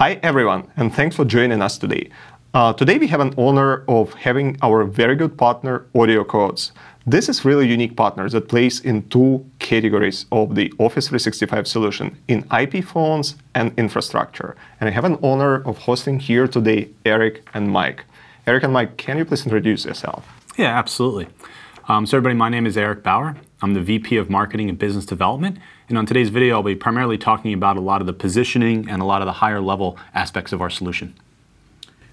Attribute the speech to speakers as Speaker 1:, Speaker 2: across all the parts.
Speaker 1: Hi everyone, and thanks for joining us today. Uh, today we have an honor of having our very good partner Audio Codes. This is really unique partner that plays in two categories of the Office 365 solution, in IP phones and infrastructure. And I have an honor of hosting here
Speaker 2: today Eric and Mike. Eric and Mike, can you please introduce yourself? Yeah, absolutely. Um, so everybody, my name is Eric Bauer. I'm the VP of Marketing and Business Development and on today's video, I'll be primarily talking about a lot of the positioning and a lot of the higher level aspects of our solution.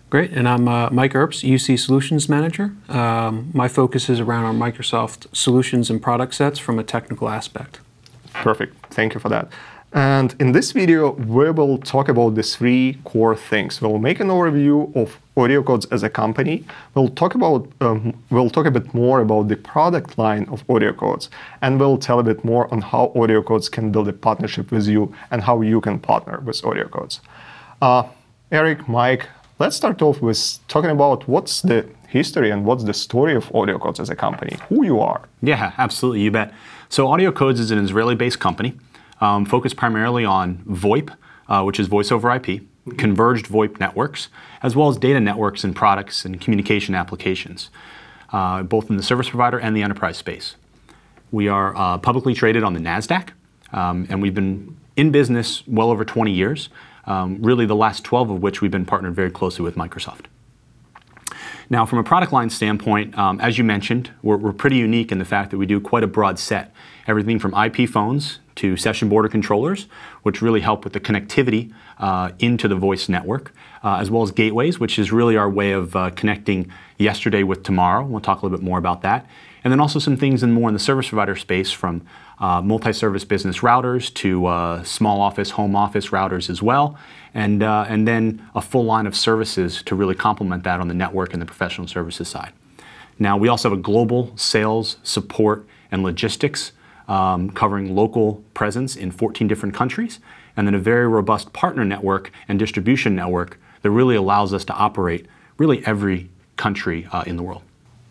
Speaker 3: Great, and I'm uh, Mike Erps, UC Solutions Manager. Um, my focus is around our Microsoft solutions and product sets from a technical aspect. Perfect, thank you for
Speaker 1: that. And in this video, we will talk about the three core things. We'll make an overview of AudioCodes as a company. We'll talk about um, we'll talk a bit more about the product line of AudioCodes, and we'll tell a bit more on how AudioCodes can build a partnership with you and how you can partner with AudioCodes. Uh, Eric, Mike, let's start off with talking about what's the history and what's the story of AudioCodes as a company,
Speaker 2: who you are. Yeah, absolutely, you bet. So AudioCodes is an Israeli-based company um, focus primarily on VoIP, uh, which is voice over IP, converged VoIP networks, as well as data networks and products and communication applications, uh, both in the service provider and the enterprise space. We are uh, publicly traded on the NASDAQ, um, and we've been in business well over 20 years, um, really the last 12 of which we've been partnered very closely with Microsoft. Now, from a product line standpoint, um, as you mentioned, we're, we're, pretty unique in the fact that we do quite a broad set. Everything from IP phones to session border controllers, which really help with the connectivity uh, into the voice network, uh, as well as gateways, which is really our way of uh, connecting yesterday with tomorrow. We'll talk a little bit more about that. And then also some things in more in the service provider space from uh, multi-service business routers to uh, small office, home office routers as well. And, uh, and then a full line of services to really complement that on the network and the professional services side. Now, we also have a global sales, support, and logistics um, covering local presence in 14 different countries, and then a very robust partner network and distribution network that really allows us to operate really every country uh, in the world.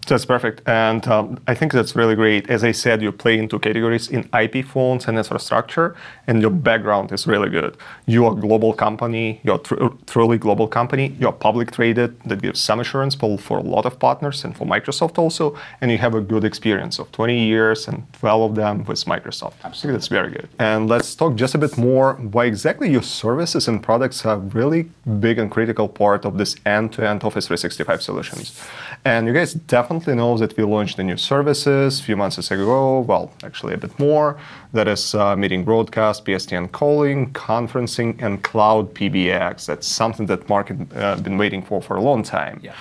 Speaker 2: That's perfect. And
Speaker 1: um, I think that's really great. As I said, you play into categories in IP phones and infrastructure, and your background is really good. You're a global company, you're a tr truly global company, you're public traded, that gives some assurance for, for a lot of partners and for Microsoft also, and you have a good experience of 20 years and 12 of them with Microsoft. Absolutely. That's very good. And let's talk just a bit more why exactly your services and products are really big and critical part of this end-to-end -end Office 365 solutions. And you guys definitely recently know that we launched the new services a few months ago, well, actually a bit more. That is uh, meeting broadcast, PSTN calling, conferencing, and cloud PBX. That's something that market uh, been waiting for for a long time. Yeah.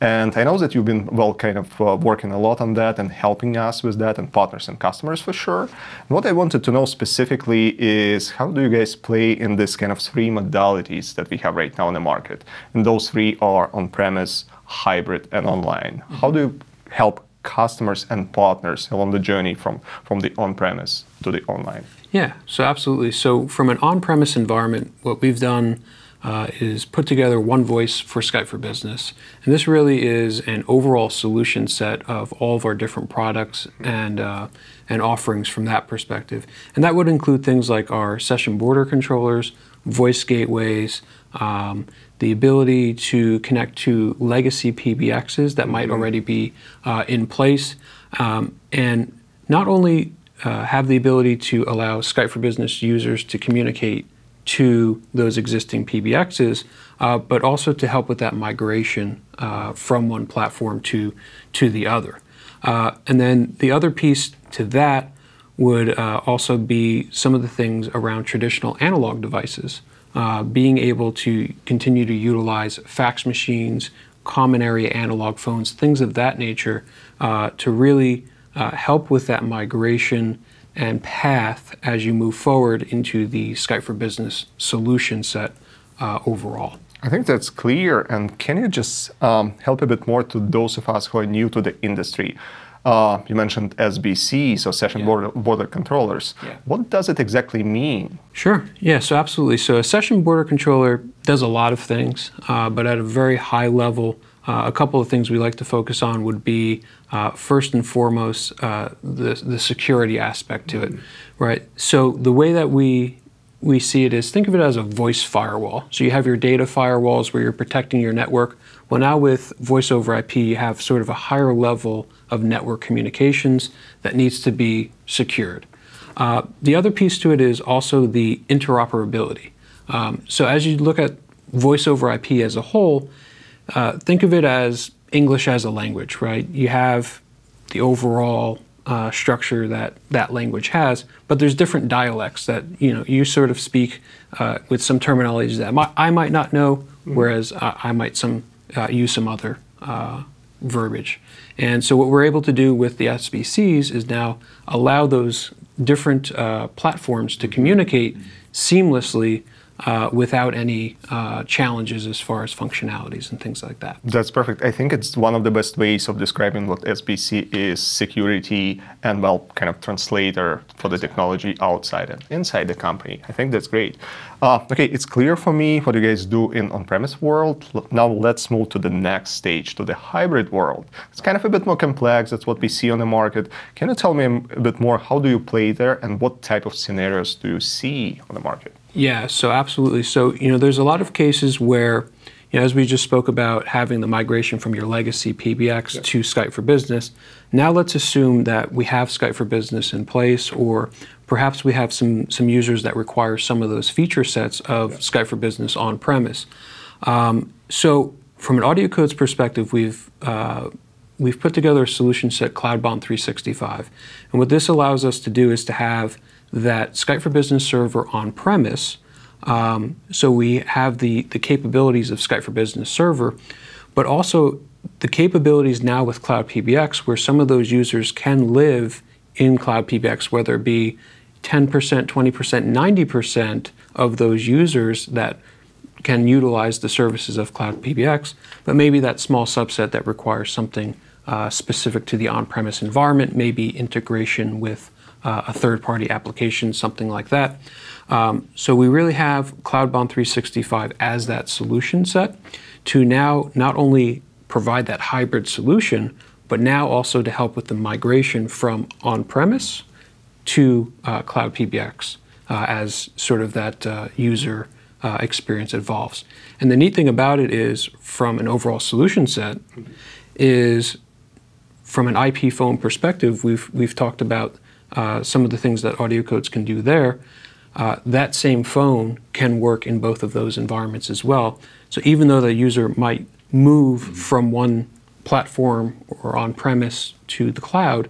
Speaker 1: And I know that you've been, well, kind of uh, working a lot on that and helping us with that and partners and customers for sure. And what I wanted to know specifically is how do you guys play in this kind of three modalities that we have right now in the market? And those three are on premise, hybrid and online. Mm -hmm. How do you help customers and partners along the journey from, from the on-premise to the online?
Speaker 3: Yeah, so absolutely. So from an on-premise environment, what we've done uh, is put together one voice for Skype for Business. And this really is an overall solution set of all of our different products and, uh, and offerings from that perspective. And that would include things like our session border controllers, voice gateways, um, the ability to connect to legacy PBXs that might mm-hmm. already be uh, in place, um, and not only uh, have the ability to allow Skype for Business users to communicate to those existing PBXs, uh, but also to help with that migration uh, from one platform to, to the other. Uh, and then the other piece to that would uh, also be some of the things around traditional analog devices, uh, being able to continue to utilize fax machines, common area analog phones, things of that nature, uh, to really uh, help with that migration and path as you move forward into the Skype for Business solution set uh, overall. I think that's clear.
Speaker 1: And can you just um, help a bit more to those of us who are new to the industry? Uh, you mentioned SBC, so session yeah. border, border controllers. Yeah. What does it exactly mean?
Speaker 3: Sure. Yeah, so absolutely. So a session border controller does a lot of things, uh, but at a very high level, uh, a couple of things we like to focus on would be uh, first and foremost uh, the, the security aspect to mm -hmm. it, mm-hmm. right? So the way that we we see it is think of it as a voice firewall. So you have your data firewalls where you're protecting your network. Well, now with voice over IP, you have sort of a higher level of network communications that needs to be secured. Uh, the other piece to it is also the interoperability. Um, so as you look at voice over IP as a whole, uh, think of it as English as a language, right? You have the overall uh, structure that that language has, but there's different dialects that you know you sort of speak uh, with some terminologies that my, I might not know, mm-hmm. whereas uh, I might some uh, use some other uh, verbiage. And so what we're able to do with the SBCs is now allow those different uh, platforms to mm-hmm. communicate mm-hmm. seamlessly uh, without any uh, challenges as far as functionalities and things like that.
Speaker 1: That's perfect. I think it's one of the best ways of describing what SBC is security and, well, kind of translator for the technology outside and inside the company. I think that's great. Uh, okay, it's clear for me what you guys do in on-premise world. Now let's move to the next stage, to the hybrid world. It's kind of a bit more complex. That's what we see on the market. Can you tell me a bit more? How do you play there and what type of scenarios do you see on the market?
Speaker 3: Yeah, so absolutely. So, you know, there's a lot of cases where, you know, as we just spoke about having the migration from your legacy PBX yep. to Skype for Business, now let's assume that we have Skype for Business in place or perhaps we have some, some users that require some of those feature sets of yep. Skype for Business on premise. Um, so from an audio codes perspective, we've uh, we've put together a solution set, CloudBond 365. And what this allows us to do is to have that Skype for Business Server on premise. Um, so we have the, the capabilities of Skype for Business Server, but also the capabilities now with Cloud PBX, where some of those users can live in Cloud PBX, whether it be 10%, 20%, 90% of those users that can utilize the services of Cloud PBX, but maybe that small subset that requires something uh, specific to the on premise environment, maybe integration with uh, a third-party application, something like that. Um, so we really have CloudBond 365 as that solution set to now not only provide that hybrid solution, but now also to help with the migration from on-premise to uh, Cloud PBX uh, as sort of that uh, user uh, experience evolves. And the neat thing about it is, from an overall solution set, is from an IP phone perspective, we've, we've talked about uh, some of the things that audio codes can do there, uh, that same phone can work in both of those environments as well. So even though the user might move mm -hmm. from one platform or on premise to the cloud,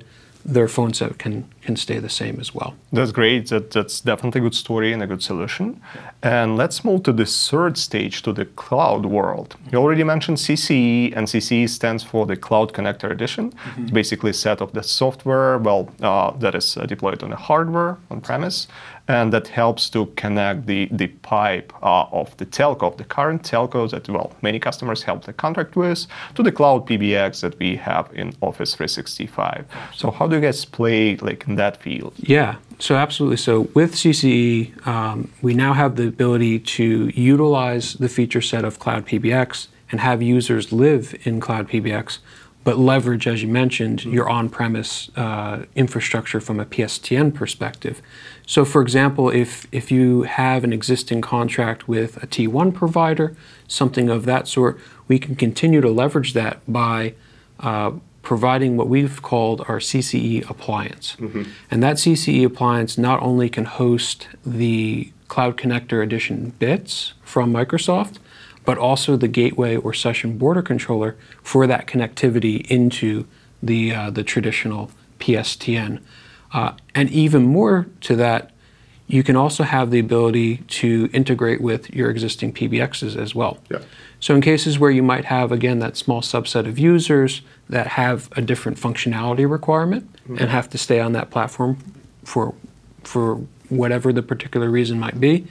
Speaker 3: their phone set can can stay the same as well.
Speaker 1: That's great. That, that's definitely a good story and a good solution. And let's move to the third stage, to the cloud world. You already mentioned CCE, and CCE stands for the Cloud Connector Edition. Mm -hmm. It's mm-hmm. basically a set of the software, well, uh, that is uh, deployed on the hardware on premise, and that helps to connect the, the pipe uh, of the telco, of the current telco that, well, many customers help the contract with, to the cloud PBX that we have in Office 365. So how do you guys play like in that field.
Speaker 3: Yeah, so absolutely. So with CCE, um, we now have the ability to utilize the feature set of Cloud PBX and have users live in Cloud PBX, but leverage, as you mentioned, mm -hmm. your on-premise uh, infrastructure from a PSTN perspective. So for example, if, if you have an existing contract with a T1 provider, something of that sort, we can continue to leverage that by uh, providing what we've called our CCE appliance. Mm-hmm. And that CCE appliance not only can host the Cloud Connector Edition bits from Microsoft, but also the gateway or session border controller for that connectivity into the, uh, the traditional PSTN. Uh, and even more to that, you can also have the ability to integrate with your existing PBXs as well. Yeah. So in cases where you might have, again, that small subset of users that have a different functionality requirement mm-hmm. and have to stay on that platform for for whatever the particular reason might be.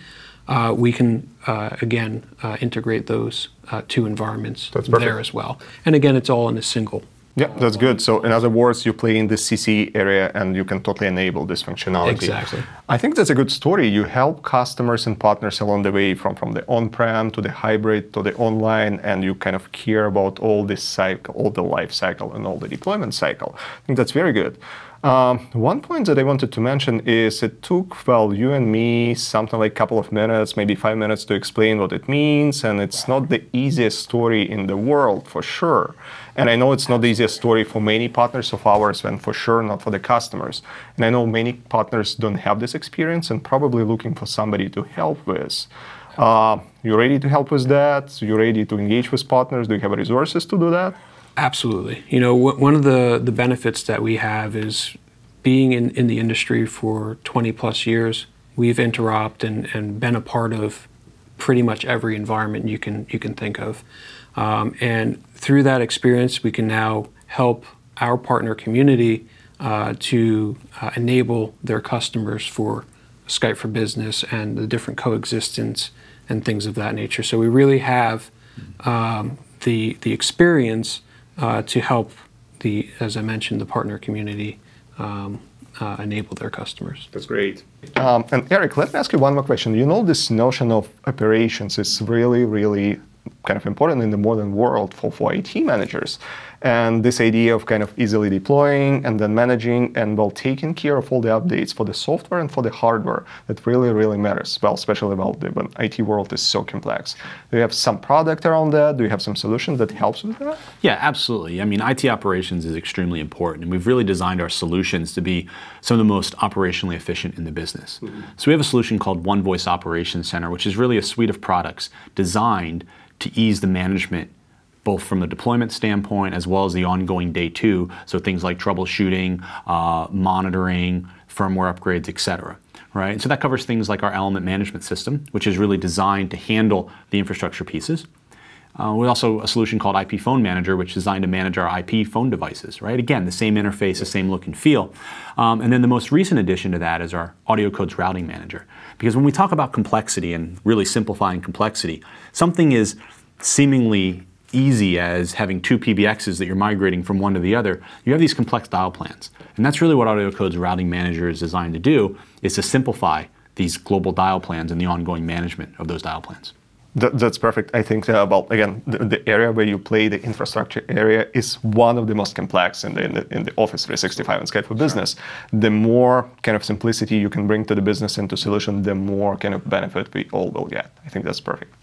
Speaker 3: Uh, we can uh, again uh, integrate those uh, two environments there as well. And again, it's all in a single
Speaker 1: yeah, that's good. So in other words, you play in the CC area and you can totally enable this functionality. Exactly. I think that's a good story. You help customers and partners along the way from, from the on-prem to the hybrid to the online, and you kind of care about all this cycle, all the life cycle and all the deployment cycle. I think that's very good. Um, one point that I wanted to mention is it took, well, you and me something like a couple of minutes, maybe five minutes to explain what it means, and it's not the easiest story in the world for sure. And I know it's not the easiest story for many partners of ours, and for sure not for the customers. And I know many partners don't have this experience and probably looking for somebody to help with. Uh, you ready to help with that? You ready to engage with
Speaker 3: partners? Do you have resources to do that? Absolutely. You know, one of the, the benefits that we have is being in, in the industry for 20 plus years, we've interoped and, and been a part of pretty much every environment you can you can think of. Um, and through that experience, we can now help our partner community uh, to uh, enable their customers for Skype for Business and the different coexistence and things of that nature. So we really have um, the the experience uh, to help the, as I mentioned, the partner community um, uh, enable their customers. That's great. Um, and Eric, let me ask you one more
Speaker 1: question. You know, this notion of operations is really, really kind of important in the modern world for, for IT managers. And this idea of kind of easily deploying and then managing and well taking care of all the updates for the software and for the hardware that really, really matters.
Speaker 2: Well, especially well, the, when IT world is so complex. Do you have some product around that? Do you have some solution that helps with that? Yeah, absolutely. I mean, IT operations is extremely important and we've really designed our solutions to be some of the most operationally efficient in the business. Mm -hmm. So we have a solution called One Voice Operations Center, which is really a suite of products designed to ease the management both from the deployment standpoint as well as the ongoing day two, so things like troubleshooting, uh, monitoring, firmware upgrades, etc. Right? So that covers things like our element management system, which is really designed to handle the infrastructure pieces. Uh, we also a solution called IP Phone Manager, which is designed to manage our IP phone devices, right? Again, the same interface, the same look and feel. Um, and then the most recent addition to that is our Audio Codes Routing Manager. Because when we talk about complexity and really simplifying complexity, something is seemingly easy as having two PBXs that you're migrating from one to the other, you have these complex dial plans. And that's really what Audio Codes Routing Manager is designed to do, is to simplify these global dial plans and the ongoing management of those dial plans. That, that's perfect. I think, uh, well, again, the, the,
Speaker 1: area where you play, the infrastructure area, is one of the most complex in the, in the, in the Office 365 and Skype for Business. Sure. The more kind of simplicity you can bring to the business and to solution, the more kind of benefit we all will get. I think that's perfect.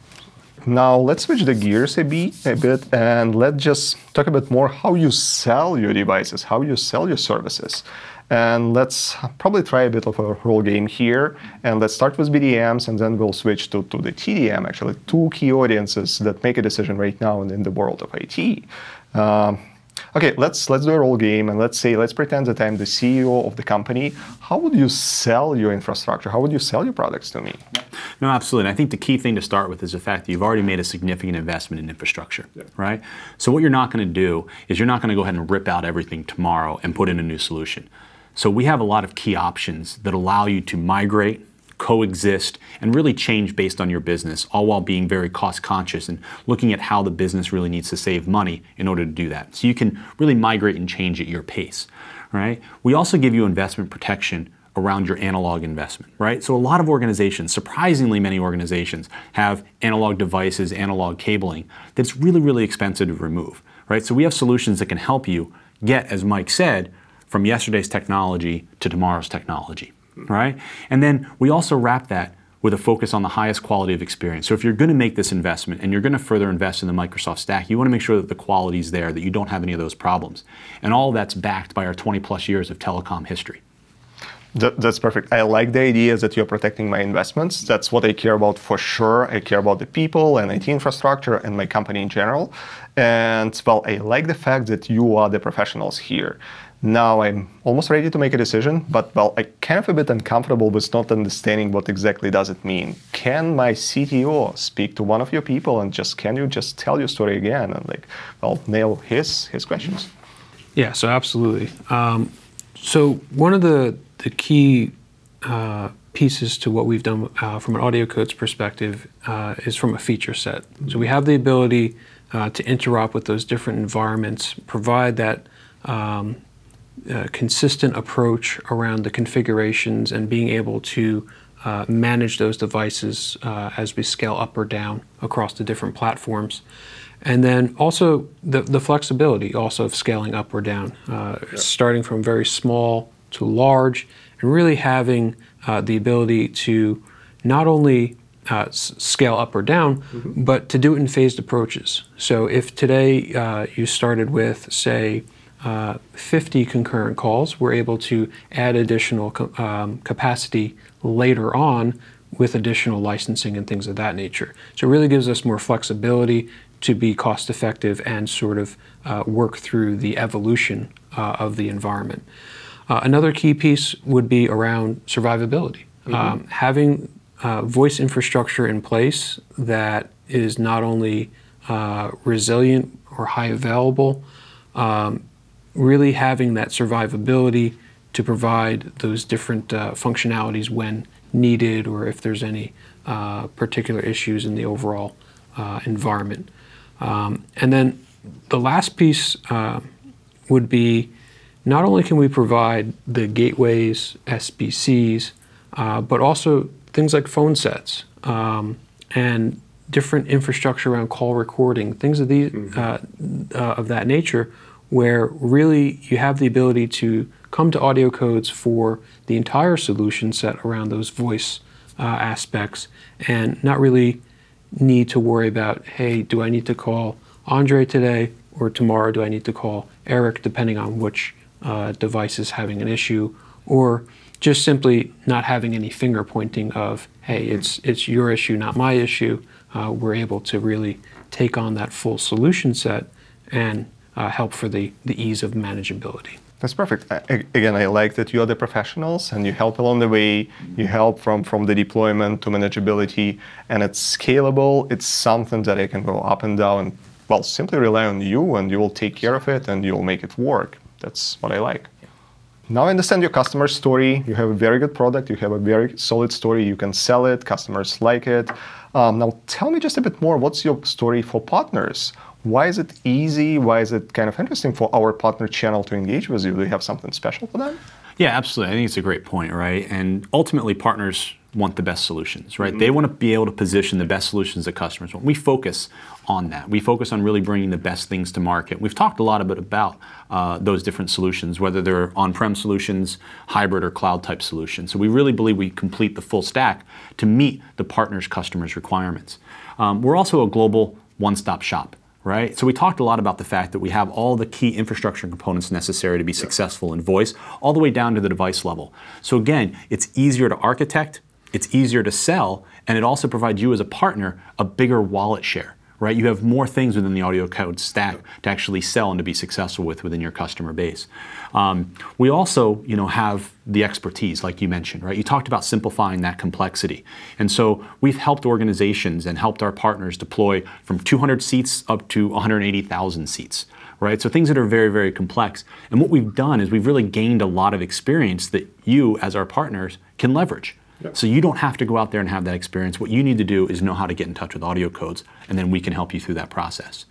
Speaker 1: Now let's switch the gears a bit, a bit and let's just talk a bit more how you sell your devices, how you sell your services. And let's probably try a bit of a role game here. And let's start with BDMs, and then we'll switch to, to the TDM, actually, two key audiences that make a decision right now in, in the world of IT. Um, okay, let's let's do a role game and let's say let's pretend that I'm the CEO of the company. How would you sell your infrastructure? How would you sell your products to me?
Speaker 2: No, absolutely. And I think the key thing to start with is the fact that you've already made a significant investment in infrastructure, yeah. right? So what you're not going to do is you're not going to go ahead and rip out everything tomorrow and put in a new solution. So we have a lot of key options that allow you to migrate, coexist, and really change based on your business, all while being very cost conscious and looking at how the business really needs to save money in order to do that. So you can really migrate and change at your pace. Right? We also give you investment protection around your analog investment, right? So a lot of organizations, surprisingly many organizations, have analog devices, analog cabling that's really, really expensive to remove, right? So we have solutions that can help you get, as Mike said, from yesterday's technology to tomorrow's technology, right? And then we also wrap that with a focus on the highest quality of experience. So if you're going to make this investment and you're going to further invest in the Microsoft stack, you want to make sure that the quality is there, that you don't have any of those problems. And all that's backed by our 20 plus years of telecom history.
Speaker 1: That, that's perfect. I like the idea that you're protecting my investments. That's what I care about for sure. I care about the people and IT infrastructure and my company in general. And well, I like the fact that you are the professionals here. Now I'm almost ready to make a decision, but well, I kind of a bit uncomfortable with not understanding what exactly does it mean. Can my CTO speak to one of your people and just can you just tell your story again and like, well, nail his his questions?
Speaker 3: Yeah, so absolutely. Um, so one of the the key uh, pieces to what we've done uh, from an audio codes perspective uh, is from a feature set. So we have the ability uh, to interop with those different environments, provide that. Um, uh, consistent approach around the configurations and being able to uh, manage those devices uh, as we scale up or down across the different platforms. And then also the, the flexibility also of scaling up or down, uh, yeah. starting from very small to large, and really having uh, the ability to not only uh, scale up or down, mm -hmm. but to do it in phased approaches. So if today you started with, say, uh, 50 concurrent calls, we're able to add additional um, capacity later on with additional licensing and things of that nature. So it really gives us more flexibility to be cost effective and sort of uh, work through the evolution uh, of the environment. Uh, another key piece would be around survivability. Mm -hmm. um, having uh, voice infrastructure in place that is not only uh, resilient or high available, um, really having that survivability to provide those different uh, functionalities when needed or if there's any uh, particular issues in the overall uh, environment. Um, and then the last piece uh, would be not only can we provide the gateways, SBCs, uh, but also things like phone sets um, and different infrastructure around call recording, things of, these, mm-hmm. uh, of that nature where really you have the ability to come to audio codes for the entire solution set around those voice uh, aspects and not really need to worry about, hey, do I need to call Andre today or tomorrow do I need to call Eric, depending on which uh, device is having an issue, or just simply not having any finger pointing of, hey, it's, it's your issue, not my issue. Uh, we're able to really take on that full solution set and uh, help for the, the ease of manageability. That's perfect. I,
Speaker 1: again, I like that you are the professionals and you help along the way. You help from, from the deployment to manageability, and it's scalable. It's something that I can go up and down. Well, simply rely on you, and you will take care of it, and you'll make it work. That's what I like. Now I understand your customer story. You have a very good product. You have a very solid story. You can sell it. Customers like it. Um, now tell me just a bit more. What's your story for partners? Why is it easy? Why is it kind of interesting for our partner channel to engage with you? Do you have something special for them?
Speaker 2: Yeah, absolutely. I think it's a great point, right? And ultimately, partners want the best solutions, right? Mm-hmm. They want to be able to position the best solutions that customers want. We focus on that. We focus on really bringing the best things to market. We've talked a lot about, about uh, those different solutions, whether they're on-prem solutions, hybrid or cloud type solutions. So we really believe we complete the full stack to meet the partner's customers' requirements. Um, we're also a global one-stop shop right? So we talked a lot about the fact that we have all the key infrastructure components necessary to be successful in voice, all the way down to the device level. So again, it's easier to architect, it's easier to sell, and it also provides you as a partner a bigger wallet share right? You have more things within the audio code stack to actually sell and to be successful with within your customer base. Um, we also, you know, have the expertise, like you mentioned, right? You talked about simplifying that complexity. And so we've helped organizations and helped our partners deploy from 200 seats up to 180,000 seats, right? So things that are very, very complex. And what we've done is we've really gained a lot of experience that you, as our partners, can leverage. So you don't have to go out there and have that experience. What you need to do is know how to get in touch with audio codes, and then we can help you through that process.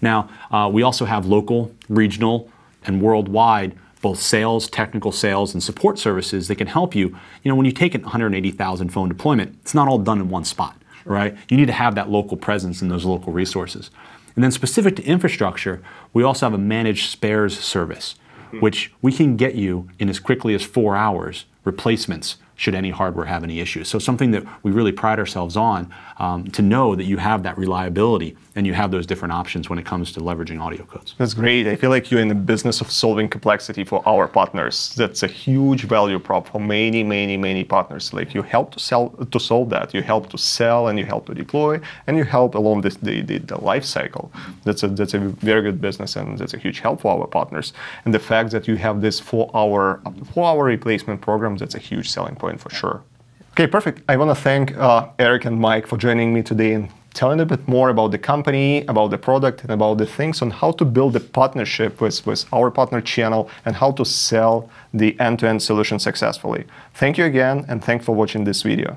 Speaker 2: Now, uh, we also have local, regional, and worldwide both sales, technical sales, and support services that can help you. You know, when you take an 180,000 phone deployment, it's not all done in one spot, right? You need to have that local presence and those local resources. And then specific to infrastructure, we also have a managed spares service, mm-hmm. which we can get you in as quickly as four hours replacements should any hardware have any issues. So something that we really pride ourselves on um, to know that you have that reliability and you have those different options when it comes to leveraging audio codes. That's great. I feel like you're in the business of solving complexity for our partners.
Speaker 1: That's a huge value prop for many, many, many partners. Like you help to sell to solve that. You help to sell and you help to deploy and you help along this, the, the, the life cycle. That's a, that's a very good business and that's a huge help for our partners. And the fact that you have this four-hour four-hour replacement program, that's a huge selling point Bitcoin for sure. Okay, perfect. I want to thank uh, Eric and Mike for joining me today and telling a bit more about the company, about the product, and about the things on how to build a partnership with, with our partner channel and how to sell the
Speaker 2: end-to-end -end solution successfully. Thank you again, and thanks for watching this video.